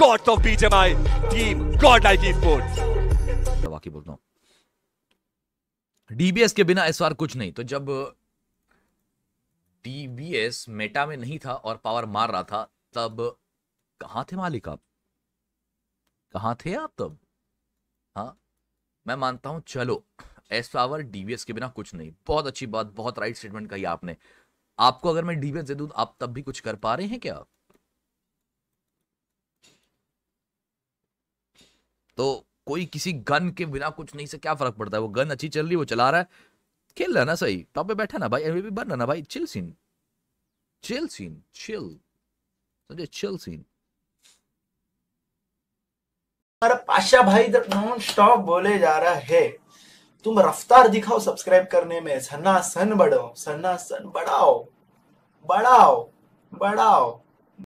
Gods of BGMI, team Godlike Esports. बाकी बोलता हूँ डीबीएस के बिना इस बार कुछ नहीं तो जब डीबीएस मेटा में नहीं था और पावर मार रहा था तब कहा थे मालिक आप कहा थे आप तब हाँ मैं मानता हूं चलो एस पावर डीबीएस के बिना कुछ नहीं बहुत अच्छी बात बहुत राइट स्टेटमेंट कही आपने आपको अगर मैं डीबीएस दे दू आप तब भी कुछ कर पा रहे हैं क्या आप तो कोई किसी गन के बिना कुछ नहीं से क्या फर्क पड़ता है वो गन अच्छी चल रही है वो चला रहा है खेल रहा है ना सही टॉप पे बैठा ना भाई भी बन रहा ना भाई chill scene chill scene chill समझे चिल सीन हमारा पाशा भाई नॉन स्टॉप बोले जा रहा है तुम रफ्तार दिखाओ सब्सक्राइब करने में सन्ना सन बढ़ो सन्ना सन बढ़ाओ बढ़ाओ बढ़ाओ